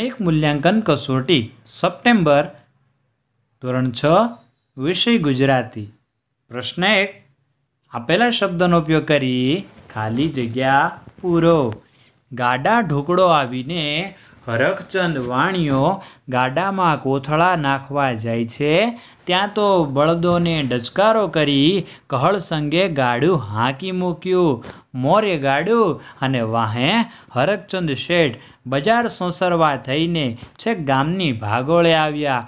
સામયિક મૂલ્યાંકન કસોટી સપ્ટેમ્બર ધોરણ છ વિષય ગુજરાતી પ્રશ્ન એક આપેલા શબ્દનો ઉપયોગ કરી ખાલી જગ્યા પૂરો ગાડા ઢોકળો આવીને હરખચંદ વાણીઓ ગાડામાં કોથળા નાખવા જાય છે ત્યાં તો બળદોને ડચકારો કરી કહળ સંગે ગાડું હાંકી મૂક્યું મોર્ય ગાડું અને વાહે હરકચંદ શેઠ બજાર સોંસરવા થઈને છેક ગામની ભાગોળે આવ્યા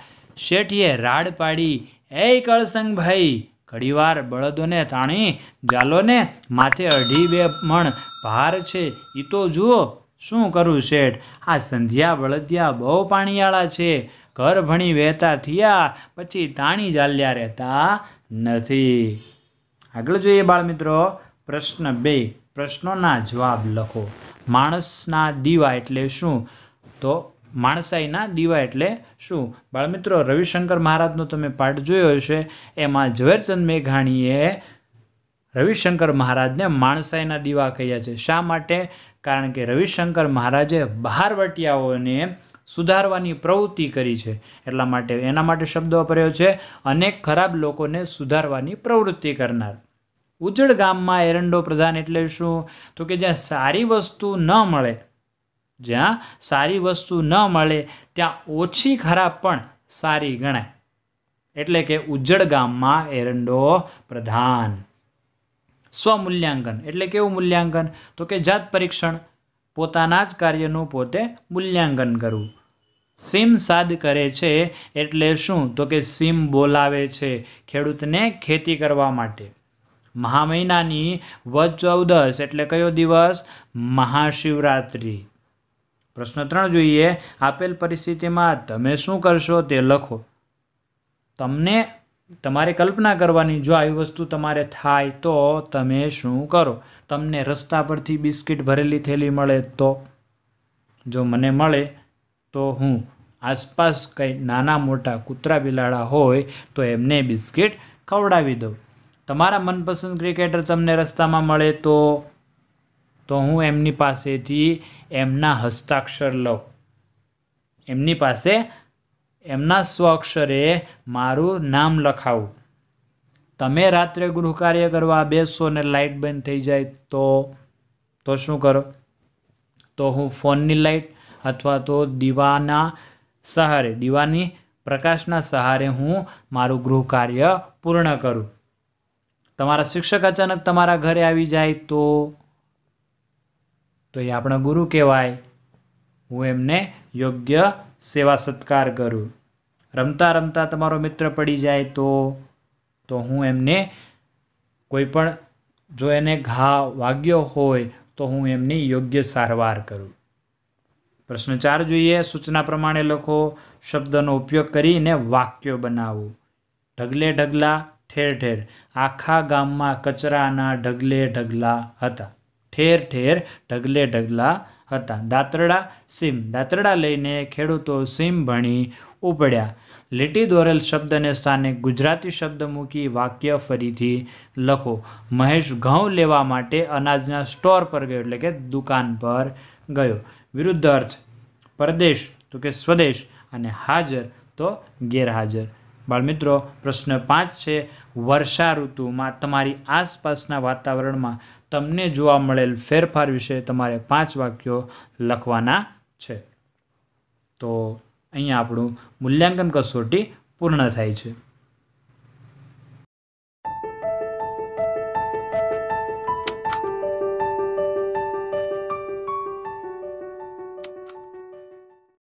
શેઠીએ રાડ પાડી એ કળસંગભાઈ ઘડીવાર બળદોને તાણી જાલોને માથે અઢી બે મણ ભાર છે એ તો જુઓ શું કરું શેઠ આ સંધ્યા બળદિયા બહુ પાણીવાળા છે ઘર ભણી વહેતા થયા પછી તાણી જાલ્યા રહેતા નથી આગળ જોઈએ બાળમિત્રો પ્રશ્ન બે પ્રશ્નોના જવાબ લખો માણસના દીવા એટલે શું તો માણસાઈના દીવા એટલે શું બાળમિત્રો રવિશંકર મહારાજનો તમે પાઠ જોયો હશે એમાં ઝવેરચંદ મેઘાણીએ રવિશંકર મહારાજને માણસાઈના દીવા કહ્યા છે શા માટે કારણ કે રવિશંકર મહારાજે બહારવટિયાઓને સુધારવાની પ્રવૃત્તિ કરી છે એટલા માટે એના માટે શબ્દ વાપર્યો છે અનેક ખરાબ લોકોને સુધારવાની પ્રવૃત્તિ કરનાર ઉજળ ગામમાં એરંડો પ્રધાન એટલે શું તો કે જ્યાં સારી વસ્તુ ન મળે જ્યાં સારી વસ્તુ ન મળે ત્યાં ઓછી ખરાબ પણ સારી ગણાય એટલે કે ઉજ્જડ ગામમાં એરંડો પ્રધાન સ્વમૂલ્યાંકન એટલે કેવું મૂલ્યાંકન તો કે જાત પરીક્ષણ પોતાના જ કાર્યનું પોતે મૂલ્યાંકન કરવું સીમ સાદ કરે છે એટલે શું તો કે સીમ બોલાવે છે ખેડૂતને ખેતી કરવા માટે મહા મહિનાની વદ ચૌદસ એટલે કયો દિવસ મહાશિવરાત્રિ પ્રશ્ન ત્રણ જોઈએ આપેલ પરિસ્થિતિમાં તમે શું કરશો તે લખો તમને તમારે કલ્પના કરવાની જો આવી વસ્તુ તમારે થાય તો તમે શું કરો તમને રસ્તા પરથી બિસ્કિટ ભરેલી થેલી મળે તો જો મને મળે તો હું આસપાસ કંઈ નાના મોટા કૂતરા બિલાડા હોય તો એમને બિસ્કિટ ખવડાવી દઉં તમારા મનપસંદ ક્રિકેટર તમને રસ્તામાં મળે તો તો હું એમની પાસેથી એમના હસ્તાક્ષર લઉં એમની પાસે એમના સ્વાક્ષરે મારું નામ લખાવું તમે રાત્રે ગૃહ કાર્ય કરવા બેસો ને લાઇટ બંધ થઈ જાય તો તો શું કરો તો હું ફોનની લાઇટ અથવા તો દીવાના સહારે દીવાની પ્રકાશના સહારે હું મારું ગૃહ કાર્ય પૂર્ણ કરું તમારા શિક્ષક અચાનક તમારા ઘરે આવી જાય તો તો એ આપણા ગુરુ કહેવાય હું એમને યોગ્ય સેવા સત્કાર કરું રમતા રમતા તમારો મિત્ર પડી જાય તો તો હું એમને કોઈ પણ જો એને ઘા વાગ્યો હોય તો હું એમની યોગ્ય સારવાર કરું પ્રશ્ન ચાર જોઈએ સૂચના પ્રમાણે લખો શબ્દનો ઉપયોગ કરીને વાક્યો બનાવો ઢગલે ઢગલા ઠેર ઠેર આખા ગામમાં કચરાના ઢગલે ઢગલા હતા ઠેર ઠેર ઢગલે ઢગલા હતા દાંતરડા સીમ દાંતરડા લઈને ખેડૂતો સીમ ભણી ઉપડ્યા લીટી દોરેલ શબ્દને સ્થાને ગુજરાતી શબ્દ મૂકી વાક્ય ફરીથી લખો મહેશ ઘઉં લેવા માટે અનાજના સ્ટોર પર ગયો એટલે કે દુકાન પર ગયો વિરુદ્ધ અર્થ પરદેશ તો કે સ્વદેશ અને હાજર તો ગેરહાજર બાળમિત્રો પ્રશ્ન પાંચ છે વર્ષા ઋતુમાં તમારી આસપાસના વાતાવરણમાં તમને જોવા મળેલ ફેરફાર વિશે તમારે પાંચ વાક્યો લખવાના છે તો અહીંયા આપણું મૂલ્યાંકન કસોટી પૂર્ણ થાય છે